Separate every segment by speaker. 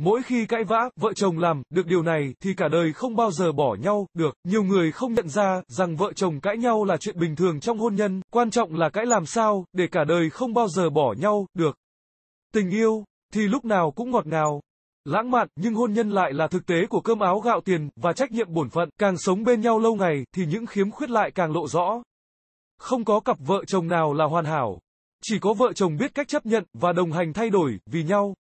Speaker 1: Mỗi khi cãi vã, vợ chồng làm được điều này thì cả đời không bao giờ bỏ nhau được. Nhiều người không nhận ra rằng vợ chồng cãi nhau là chuyện bình thường trong hôn nhân, quan trọng là cãi làm sao để cả đời không bao giờ bỏ nhau được. Tình yêu thì lúc nào cũng ngọt ngào, lãng mạn nhưng hôn nhân lại là thực tế của cơm áo gạo tiền và trách nhiệm bổn phận, càng sống bên nhau lâu ngày thì những khiếm khuyết lại càng lộ rõ. Không có cặp vợ chồng nào là hoàn hảo, chỉ có vợ chồng biết cách chấp nhận và đồng hành thay đổi vì nhau.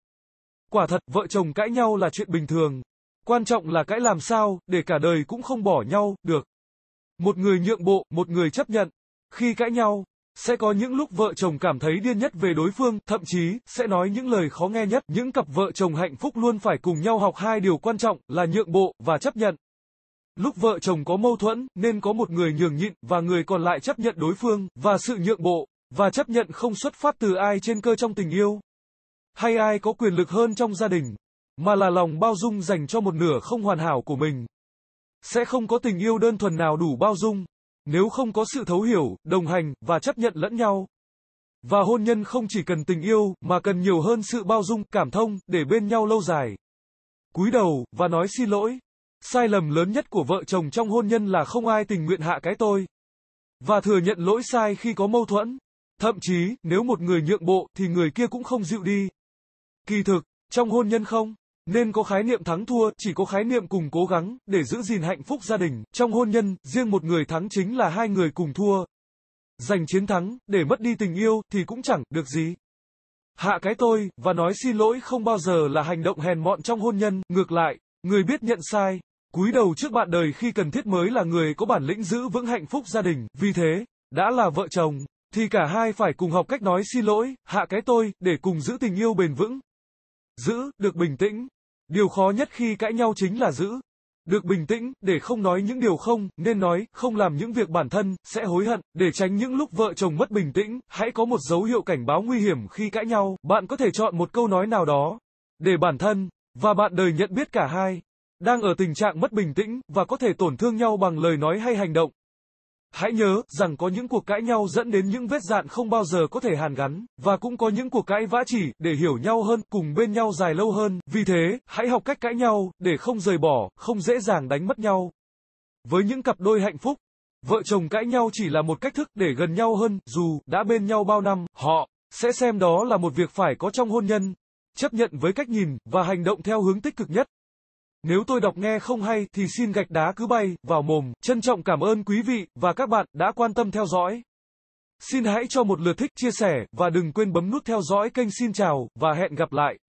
Speaker 1: Quả thật, vợ chồng cãi nhau là chuyện bình thường. Quan trọng là cãi làm sao, để cả đời cũng không bỏ nhau, được. Một người nhượng bộ, một người chấp nhận. Khi cãi nhau, sẽ có những lúc vợ chồng cảm thấy điên nhất về đối phương, thậm chí, sẽ nói những lời khó nghe nhất. Những cặp vợ chồng hạnh phúc luôn phải cùng nhau học hai điều quan trọng là nhượng bộ và chấp nhận. Lúc vợ chồng có mâu thuẫn, nên có một người nhường nhịn và người còn lại chấp nhận đối phương, và sự nhượng bộ, và chấp nhận không xuất phát từ ai trên cơ trong tình yêu, hay ai có quyền lực hơn trong gia đình, mà là lòng bao dung dành cho một nửa không hoàn hảo của mình. Sẽ không có tình yêu đơn thuần nào đủ bao dung, nếu không có sự thấu hiểu, đồng hành và chấp nhận lẫn nhau. Và hôn nhân không chỉ cần tình yêu mà cần nhiều hơn sự bao dung, cảm thông để bên nhau lâu dài. Cúi đầu và nói xin lỗi. Sai lầm lớn nhất của vợ chồng trong hôn nhân là không ai tình nguyện hạ cái tôi và thừa nhận lỗi sai khi có mâu thuẫn. Thậm chí, nếu một người nhượng bộ thì người kia cũng không dịu đi. Kỳ thực, trong hôn nhân không nên có khái niệm thắng thua, chỉ có khái niệm cùng cố gắng để giữ gìn hạnh phúc gia đình. Trong hôn nhân, riêng một người thắng chính là hai người cùng thua. Giành chiến thắng để mất đi tình yêu thì cũng chẳng được gì. Hạ cái tôi và nói xin lỗi không bao giờ là hành động hèn mọn trong hôn nhân, ngược lại, người biết nhận sai, cúi đầu trước bạn đời khi cần thiết mới là người có bản lĩnh giữ vững hạnh phúc gia đình. Vì thế, đã là vợ chồng thì cả hai phải cùng học cách nói xin lỗi, hạ cái tôi để cùng giữ tình yêu bền vững. Giữ được bình tĩnh. Điều khó nhất khi cãi nhau chính là giữ được bình tĩnh để không nói những điều không nên nói, không làm những việc bản thân sẽ hối hận. Để tránh những lúc vợ chồng mất bình tĩnh, hãy có một dấu hiệu cảnh báo nguy hiểm khi cãi nhau, bạn có thể chọn một câu nói nào đó để bản thân và bạn đời nhận biết cả hai đang ở tình trạng mất bình tĩnh và có thể tổn thương nhau bằng lời nói hay hành động. Hãy nhớ rằng có những cuộc cãi nhau dẫn đến những vết dạn không bao giờ có thể hàn gắn, và cũng có những cuộc cãi vã chỉ để hiểu nhau hơn, cùng bên nhau dài lâu hơn. Vì thế, hãy học cách cãi nhau để không rời bỏ, không dễ dàng đánh mất nhau. Với những cặp đôi hạnh phúc, vợ chồng cãi nhau chỉ là một cách thức để gần nhau hơn, dù đã bên nhau bao năm, họ sẽ xem đó là một việc phải có trong hôn nhân, chấp nhận với cách nhìn và hành động theo hướng tích cực nhất. Nếu tôi đọc nghe không hay thì xin gạch đá cứ bay vào mồm. Trân trọng cảm ơn quý vị và các bạn đã quan tâm theo dõi. Xin hãy cho một lượt thích, chia sẻ và đừng quên bấm nút theo dõi kênh xin chào và hẹn gặp lại.